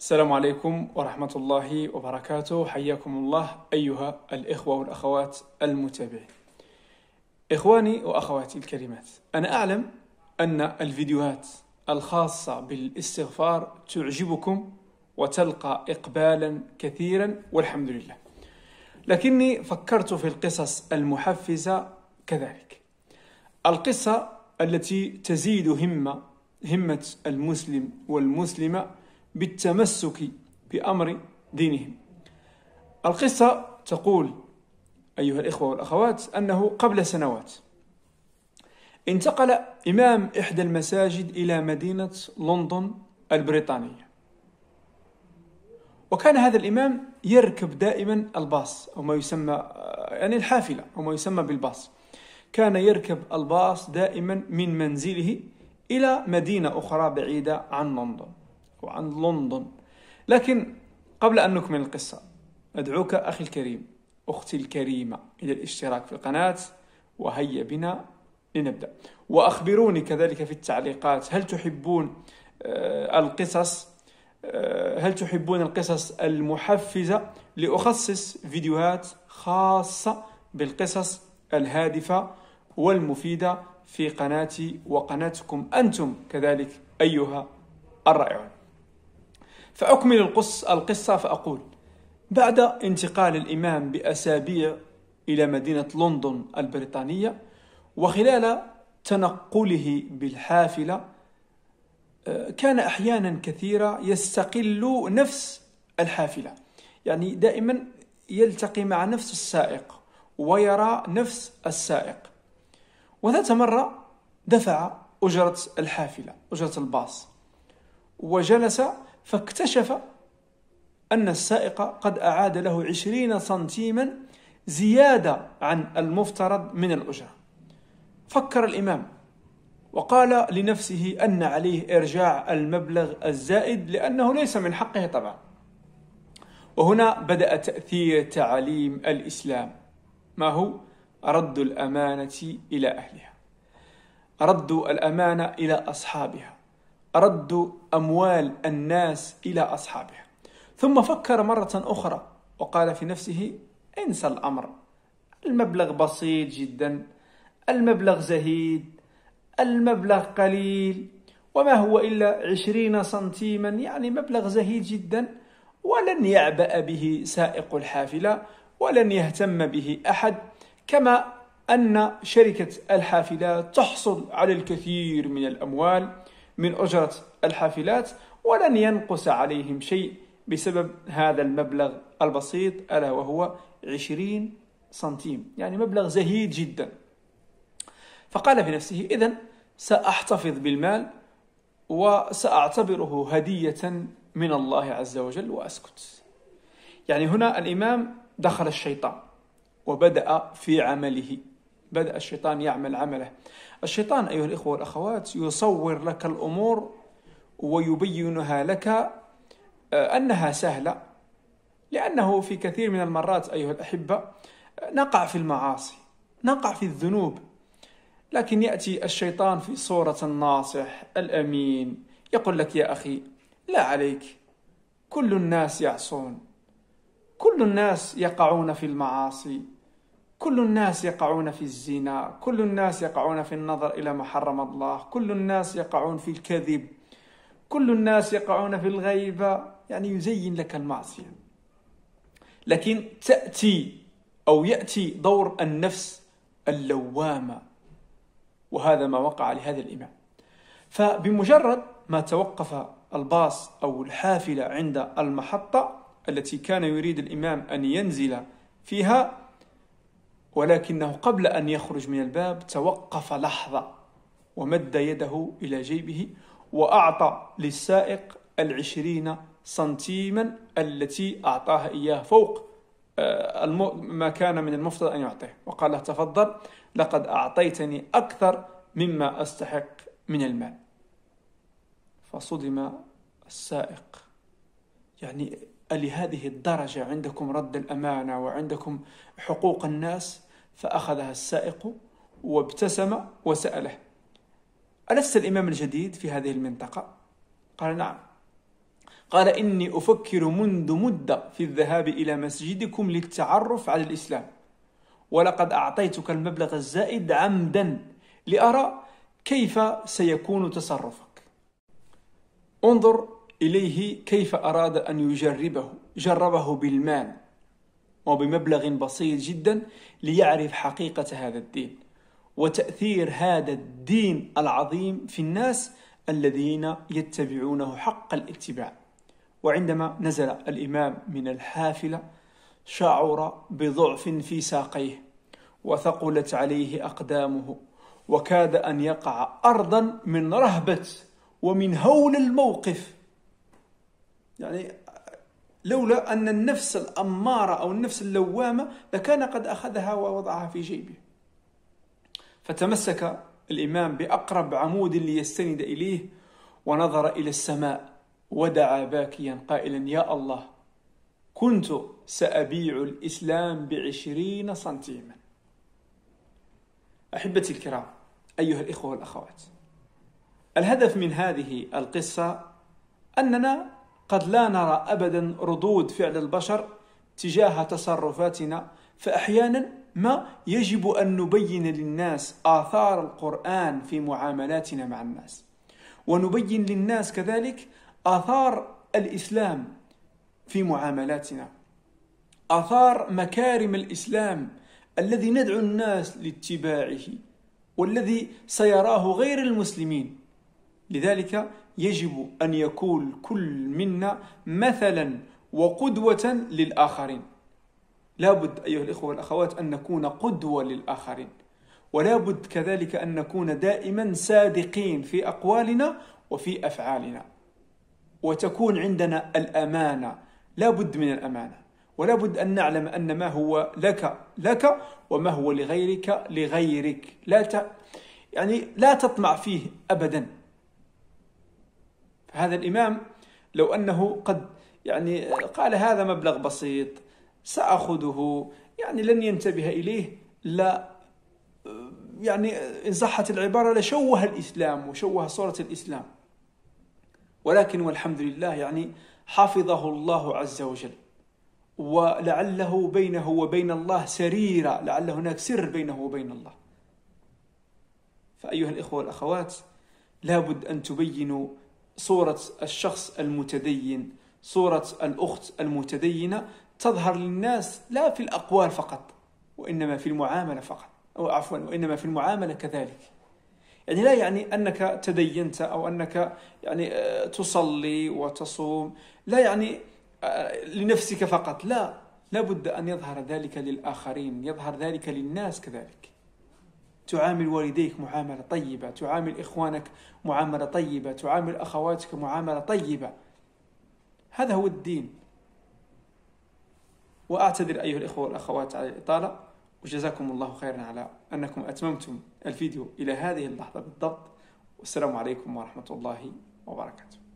السلام عليكم ورحمة الله وبركاته حياكم الله أيها الإخوة والأخوات المتابعين إخواني وأخواتي الكريمات أنا أعلم أن الفيديوهات الخاصة بالاستغفار تعجبكم وتلقى إقبالا كثيرا والحمد لله لكني فكرت في القصص المحفزة كذلك القصة التي تزيد همة همة المسلم والمسلمة بالتمسك بأمر دينهم القصة تقول أيها الإخوة والأخوات أنه قبل سنوات انتقل إمام إحدى المساجد إلى مدينة لندن البريطانية وكان هذا الإمام يركب دائما الباص أو ما يسمى يعني الحافلة أو ما يسمى بالباص كان يركب الباص دائما من منزله إلى مدينة أخرى بعيدة عن لندن وعن لندن لكن قبل أن نكمل القصة أدعوك أخي الكريم أختي الكريمة إلى الاشتراك في القناة وهيا بنا لنبدأ وأخبروني كذلك في التعليقات هل تحبون آه، القصص آه، هل تحبون القصص المحفزة لأخصص فيديوهات خاصة بالقصص الهادفة والمفيدة في قناتي وقناتكم أنتم كذلك أيها الرائعون فأكمل القص القصة فأقول بعد انتقال الإمام بأسابيع إلى مدينة لندن البريطانية وخلال تنقله بالحافلة آه، كان أحيانا كثيرة يستقل نفس الحافلة يعني دائما يلتقي مع نفس السائق ويرى نفس السائق وذات مرة دفع أجرة الحافلة أجرة الباص وجلس فاكتشف أن السائق قد أعاد له عشرين سنتيما زيادة عن المفترض من الأجرة فكر الإمام وقال لنفسه أن عليه إرجاع المبلغ الزائد لأنه ليس من حقه طبعا وهنا بدأ تأثير تعاليم الإسلام ما هو رد الأمانة إلى أهلها رد الأمانة إلى أصحابها رد أموال الناس إلى أصحابها ثم فكر مرة أخرى وقال في نفسه انسى الأمر المبلغ بسيط جدا المبلغ زهيد المبلغ قليل وما هو إلا عشرين سنتيما يعني مبلغ زهيد جدا ولن يعبأ به سائق الحافلة ولن يهتم به أحد كما أن شركة الحافلات تحصل على الكثير من الأموال من أجرة الحافلات ولن ينقص عليهم شيء بسبب هذا المبلغ البسيط ألا وهو 20 سنتيم يعني مبلغ زهيد جدا فقال في نفسه إذا سأحتفظ بالمال وسأعتبره هدية من الله عز وجل وأسكت يعني هنا الإمام دخل الشيطان وبدأ في عمله بدأ الشيطان يعمل عمله الشيطان أيها الإخوة والأخوات يصور لك الأمور ويبينها لك آه، أنها سهلة لأنه في كثير من المرات أيها الأحبة نقع في المعاصي نقع في الذنوب لكن يأتي الشيطان في صورة الناصح الأمين يقول لك يا أخي لا عليك كل الناس يعصون كل الناس يقعون في المعاصي كل الناس يقعون في الزنا كل الناس يقعون في النظر إلى ما حرم الله كل الناس يقعون في الكذب كل الناس يقعون في الغيبة يعني يزين لك المعصية لكن تأتي أو يأتي دور النفس اللوامة وهذا ما وقع لهذا الإمام فبمجرد ما توقف الباص أو الحافلة عند المحطة التي كان يريد الإمام أن ينزل فيها ولكنه قبل أن يخرج من الباب توقف لحظة ومد يده إلى جيبه وأعطى للسائق العشرين سنتيما التي أعطاها إياه فوق آه، ما كان من المفترض أن يعطيه وقال له تفضل لقد أعطيتني أكثر مما أستحق من المال فصدم السائق يعني لهذه الدرجة عندكم رد الأمانة وعندكم حقوق الناس فأخذها السائق وابتسم وسأله ألست الإمام الجديد في هذه المنطقة؟ قال نعم قال إني أفكر منذ مدة في الذهاب إلى مسجدكم للتعرف على الإسلام ولقد أعطيتك المبلغ الزائد عمدا لأرى كيف سيكون تصرفك انظر إليه كيف أراد أن يجربه جربه بالمال وبمبلغ بسيط جدا ليعرف حقيقة هذا الدين وتأثير هذا الدين العظيم في الناس الذين يتبعونه حق الاتباع وعندما نزل الإمام من الحافلة شعر بضعف في ساقيه وثقلت عليه أقدامه وكاد أن يقع أرضا من رهبة ومن هول الموقف يعني لولا أن النفس الأمارة أو النفس اللوامة لكان قد أخذها ووضعها في جيبه فتمسك الإمام بأقرب عمود ليستند إليه ونظر إلى السماء ودعا باكيا قائلا يا الله كنت سأبيع الإسلام بعشرين سنتيما أحبتي الكرام أيها الإخوة والأخوات الهدف من هذه القصة أننا قد لا نرى ابدا ردود فعل البشر تجاه تصرفاتنا فاحيانا ما يجب ان نبين للناس اثار القران في معاملاتنا مع الناس ونبين للناس كذلك اثار الاسلام في معاملاتنا اثار مكارم الاسلام الذي ندعو الناس لاتباعه والذي سيراه غير المسلمين لذلك يجب أن يكون كل منا مثلا وقدوة للآخرين لابد أيها الإخوة والأخوات أن نكون قدوة للآخرين ولابد كذلك أن نكون دائما صادقين في أقوالنا وفي أفعالنا وتكون عندنا الأمانة لابد من الأمانة ولابد أن نعلم أن ما هو لك لك وما هو لغيرك لغيرك لا ت... يعني لا تطمع فيه أبدا فهذا الإمام لو أنه قد يعني قال هذا مبلغ بسيط سأخذه يعني لن ينتبه إليه لا يعني إن صحت العبارة لشوه الإسلام وشوه صورة الإسلام ولكن والحمد لله يعني حفظه الله عز وجل ولعله بينه وبين الله سريرة لعل هناك سر بينه وبين الله فأيها الإخوة والأخوات لابد أن تبينوا صورة الشخص المتدين صورة الأخت المتدينة تظهر للناس لا في الأقوال فقط وإنما في المعاملة فقط أو عفوا وإنما في المعاملة كذلك يعني لا يعني أنك تدينت أو أنك يعني آه، تصلي وتصوم لا يعني آه، لنفسك فقط لا لابد أن يظهر ذلك للآخرين يظهر ذلك للناس كذلك تعامل والديك معامله طيبه تعامل اخوانك معامله طيبه تعامل اخواتك معامله طيبه هذا هو الدين واعتذر ايها الاخوه والاخوات على الاطاله وجزاكم الله خيرا على انكم اتممتم الفيديو الى هذه اللحظه بالضبط والسلام عليكم ورحمه الله وبركاته